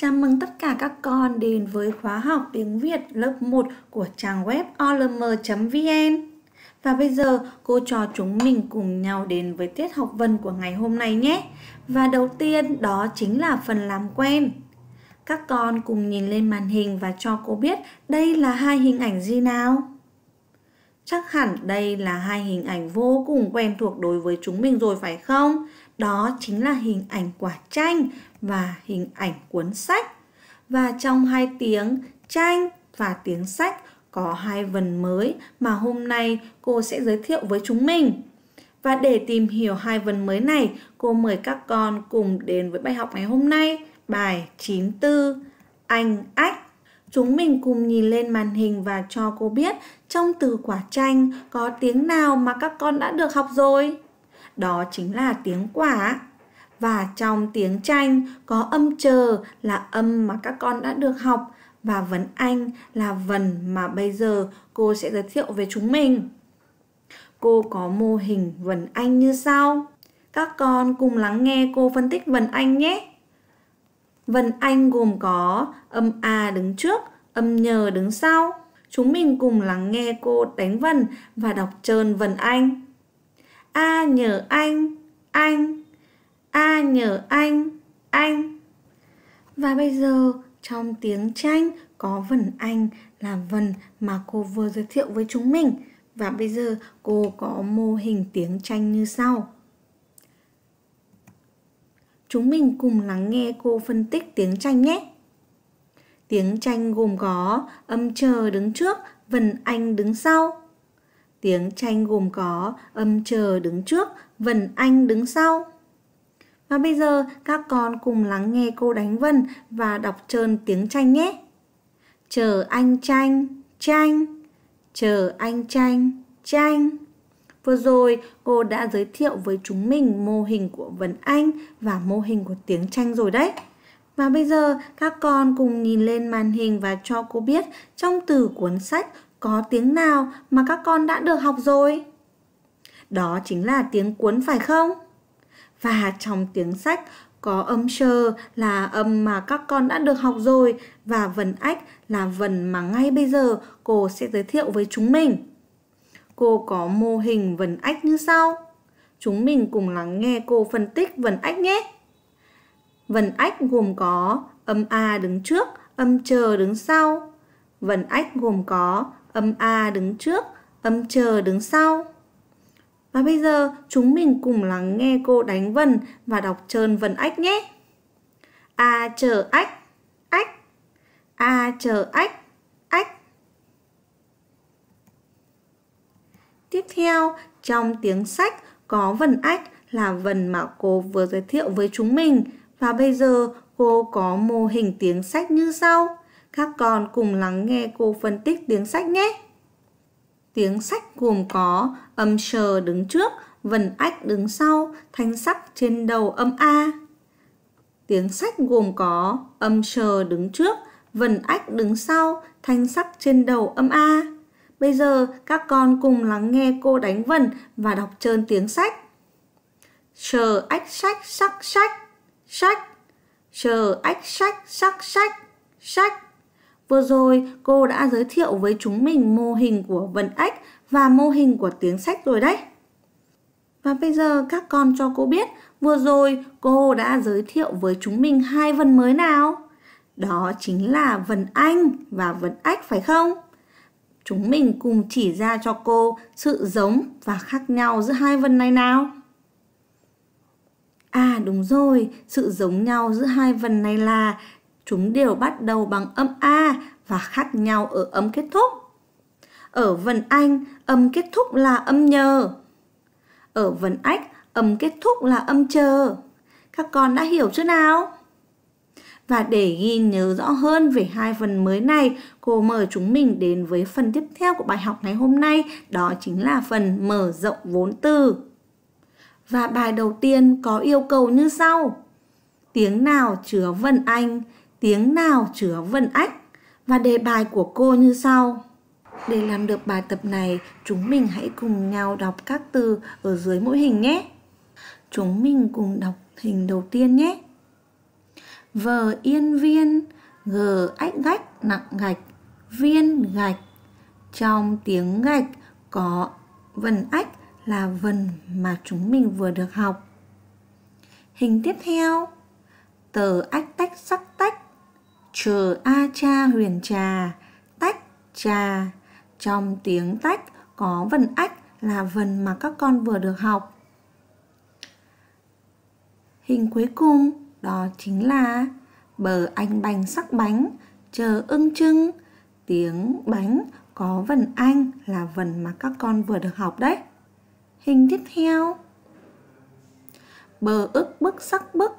Chào mừng tất cả các con đến với khóa học tiếng Việt lớp 1 của trang web olm.vn Và bây giờ cô trò chúng mình cùng nhau đến với tiết học vần của ngày hôm nay nhé Và đầu tiên đó chính là phần làm quen Các con cùng nhìn lên màn hình và cho cô biết đây là hai hình ảnh gì nào Chắc hẳn đây là hai hình ảnh vô cùng quen thuộc đối với chúng mình rồi phải không? Đó chính là hình ảnh quả chanh và hình ảnh cuốn sách. Và trong hai tiếng tranh và tiếng sách có hai vần mới mà hôm nay cô sẽ giới thiệu với chúng mình. Và để tìm hiểu hai vần mới này, cô mời các con cùng đến với bài học ngày hôm nay, bài 94 Anh Ách. Chúng mình cùng nhìn lên màn hình và cho cô biết trong từ quả chanh có tiếng nào mà các con đã được học rồi. Đó chính là tiếng quả và trong tiếng tranh có âm chờ là âm mà các con đã được học và vấn anh là vần mà bây giờ cô sẽ giới thiệu về chúng mình. Cô có mô hình vần anh như sau. Các con cùng lắng nghe cô phân tích vần anh nhé. Vần anh gồm có âm A đứng trước, âm nhờ đứng sau. Chúng mình cùng lắng nghe cô đánh vần và đọc trơn vần anh. A nhờ anh, anh A nhờ anh, anh. Và bây giờ trong tiếng tranh có vần anh là vần mà cô vừa giới thiệu với chúng mình. Và bây giờ cô có mô hình tiếng tranh như sau. Chúng mình cùng lắng nghe cô phân tích tiếng tranh nhé. Tiếng tranh gồm có âm chờ đứng trước, vần anh đứng sau. Tiếng tranh gồm có âm chờ đứng trước, vần anh đứng sau. Và bây giờ các con cùng lắng nghe cô đánh vần và đọc trơn tiếng tranh nhé. Chờ anh tranh, tranh, chờ anh tranh, tranh. Vừa rồi cô đã giới thiệu với chúng mình mô hình của vần anh và mô hình của tiếng tranh rồi đấy. Và bây giờ các con cùng nhìn lên màn hình và cho cô biết trong từ cuốn sách có tiếng nào mà các con đã được học rồi. Đó chính là tiếng cuốn phải không? và trong tiếng sách có âm sơ là âm mà các con đã được học rồi và vần ách là vần mà ngay bây giờ cô sẽ giới thiệu với chúng mình. Cô có mô hình vần ách như sau. Chúng mình cùng lắng nghe cô phân tích vần ách nhé. Vần ách gồm có âm A đứng trước, âm chờ đứng sau. Vần ách gồm có âm A đứng trước, âm chờ đứng sau. Và bây giờ chúng mình cùng lắng nghe cô đánh vần và đọc trơn vần ách nhé. A chờ ách ách A chờ ách ách Tiếp theo, trong tiếng sách có vần ách là vần mà cô vừa giới thiệu với chúng mình. Và bây giờ cô có mô hình tiếng sách như sau. Các con cùng lắng nghe cô phân tích tiếng sách nhé. Tiếng sách gồm có âm sờ đứng trước, vần ách đứng sau, thanh sắc trên đầu âm A. Tiếng sách gồm có âm sờ đứng trước, vần ách đứng sau, thanh sắc trên đầu âm A. Bây giờ các con cùng lắng nghe cô đánh vần và đọc trơn tiếng sách. Sờ ách sách sắc sách, sách. Sờ ách sách sắc sách, sách. Vừa rồi cô đã giới thiệu với chúng mình mô hình của vần ếch và mô hình của tiếng sách rồi đấy. Và bây giờ các con cho cô biết vừa rồi cô đã giới thiệu với chúng mình hai vần mới nào? Đó chính là vần anh và vần ếch phải không? Chúng mình cùng chỉ ra cho cô sự giống và khác nhau giữa hai vần này nào. À đúng rồi, sự giống nhau giữa hai vần này là chúng đều bắt đầu bằng âm A và khác nhau ở âm kết thúc. Ở vần Anh, âm kết thúc là âm nhờ. Ở vần Ách, âm kết thúc là âm chờ. Các con đã hiểu chưa nào? Và để ghi nhớ rõ hơn về hai phần mới này, cô mời chúng mình đến với phần tiếp theo của bài học ngày hôm nay, đó chính là phần mở rộng vốn từ. Và bài đầu tiên có yêu cầu như sau. Tiếng nào chứa vần Anh, tiếng nào chứa vân ách và đề bài của cô như sau. Để làm được bài tập này, chúng mình hãy cùng nhau đọc các từ ở dưới mỗi hình nhé. Chúng mình cùng đọc hình đầu tiên nhé. Vờ yên viên, gờ ách gách nặng gạch, viên gạch. Trong tiếng gạch có vần ách là vần mà chúng mình vừa được học. Hình tiếp theo, tờ ách tách sắc tách, chờ a cha huyền trà tách trà trong tiếng tách có vần ách là vần mà các con vừa được học hình cuối cùng đó chính là bờ anh bành sắc bánh chờ ưng trưng tiếng bánh có vần anh là vần mà các con vừa được học đấy hình tiếp theo bờ ức bức sắc bức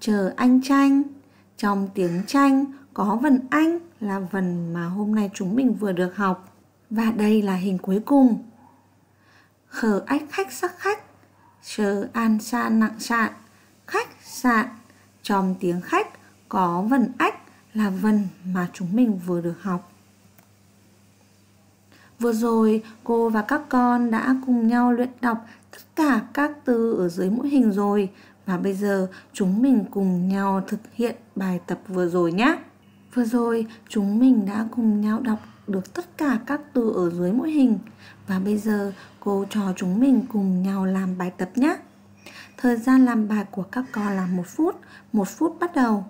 chờ anh tranh trong tiếng tranh có vần Anh là vần mà hôm nay chúng mình vừa được học. Và đây là hình cuối cùng. Khờ ách khách sắc khách, chờ an xa nặng sạn, khách sạn. Trong tiếng khách có vần ách là vần mà chúng mình vừa được học. Vừa rồi, cô và các con đã cùng nhau luyện đọc tất cả các từ ở dưới mỗi hình rồi. Và bây giờ chúng mình cùng nhau thực hiện bài tập vừa rồi nhé. Vừa rồi chúng mình đã cùng nhau đọc được tất cả các từ ở dưới mỗi hình và bây giờ cô trò chúng mình cùng nhau làm bài tập nhé. Thời gian làm bài của các con là một phút, một phút bắt đầu.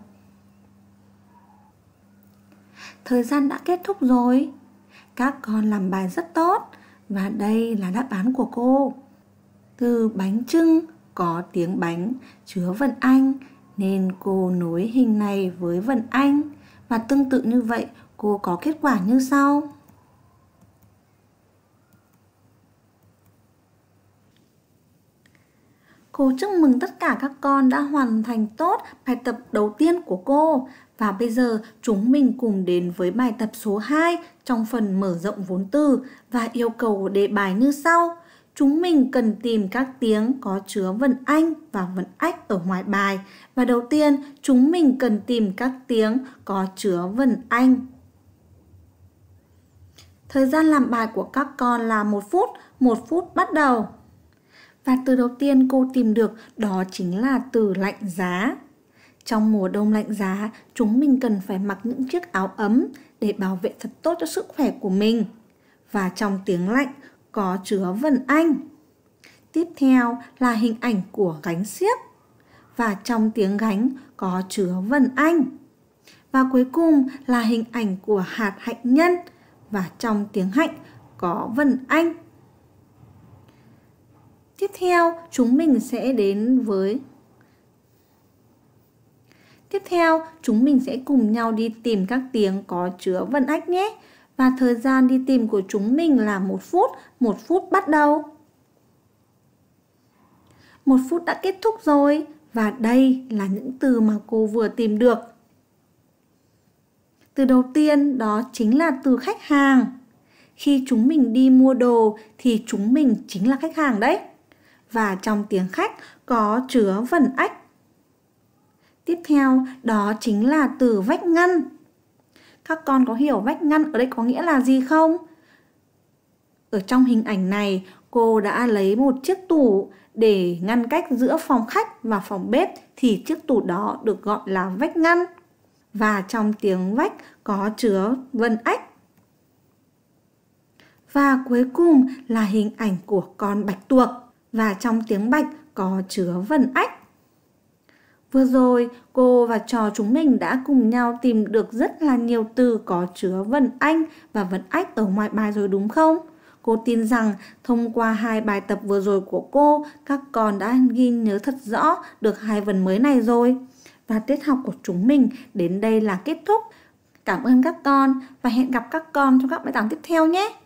Thời gian đã kết thúc rồi. Các con làm bài rất tốt và đây là đáp án của cô. Từ bánh trưng có tiếng bánh chứa vần Anh nên cô nối hình này với vần Anh và tương tự như vậy cô có kết quả như sau. Cô chúc mừng tất cả các con đã hoàn thành tốt bài tập đầu tiên của cô. Và bây giờ chúng mình cùng đến với bài tập số 2 trong phần mở rộng vốn từ và yêu cầu đề bài như sau chúng mình cần tìm các tiếng có chứa vần anh và vần ách ở ngoài bài. Và đầu tiên, chúng mình cần tìm các tiếng có chứa vần anh. Thời gian làm bài của các con là một phút, một phút bắt đầu. Và từ đầu tiên cô tìm được đó chính là từ lạnh giá. Trong mùa đông lạnh giá, chúng mình cần phải mặc những chiếc áo ấm để bảo vệ thật tốt cho sức khỏe của mình. Và trong tiếng lạnh, có chứa vần Anh. Tiếp theo là hình ảnh của gánh xiếc và trong tiếng gánh có chứa vần Anh. Và cuối cùng là hình ảnh của hạt hạnh nhân và trong tiếng hạnh có vần Anh. Tiếp theo, chúng mình sẽ đến với Tiếp theo, chúng mình sẽ cùng nhau đi tìm các tiếng có chứa vần ách nhé và thời gian đi tìm của chúng mình là một phút, một phút bắt đầu. Một phút đã kết thúc rồi và đây là những từ mà cô vừa tìm được. Từ đầu tiên đó chính là từ khách hàng. Khi chúng mình đi mua đồ thì chúng mình chính là khách hàng đấy. Và trong tiếng khách có chứa vần ách. Tiếp theo đó chính là từ vách ngăn các con có hiểu vách ngăn ở đây có nghĩa là gì không? Ở trong hình ảnh này, cô đã lấy một chiếc tủ để ngăn cách giữa phòng khách và phòng bếp thì chiếc tủ đó được gọi là vách ngăn. Và trong tiếng vách có chứa vân ách Và cuối cùng là hình ảnh của con bạch tuộc và trong tiếng bạch có chứa vần ách Vừa rồi, cô và trò chúng mình đã cùng nhau tìm được rất là nhiều từ có chứa vần anh và vần ách ở ngoài bài rồi đúng không? Cô tin rằng thông qua hai bài tập vừa rồi của cô, các con đã ghi nhớ thật rõ được hai vần mới này rồi. Và tiết học của chúng mình đến đây là kết thúc. Cảm ơn các con và hẹn gặp các con trong các bài tập tiếp theo nhé.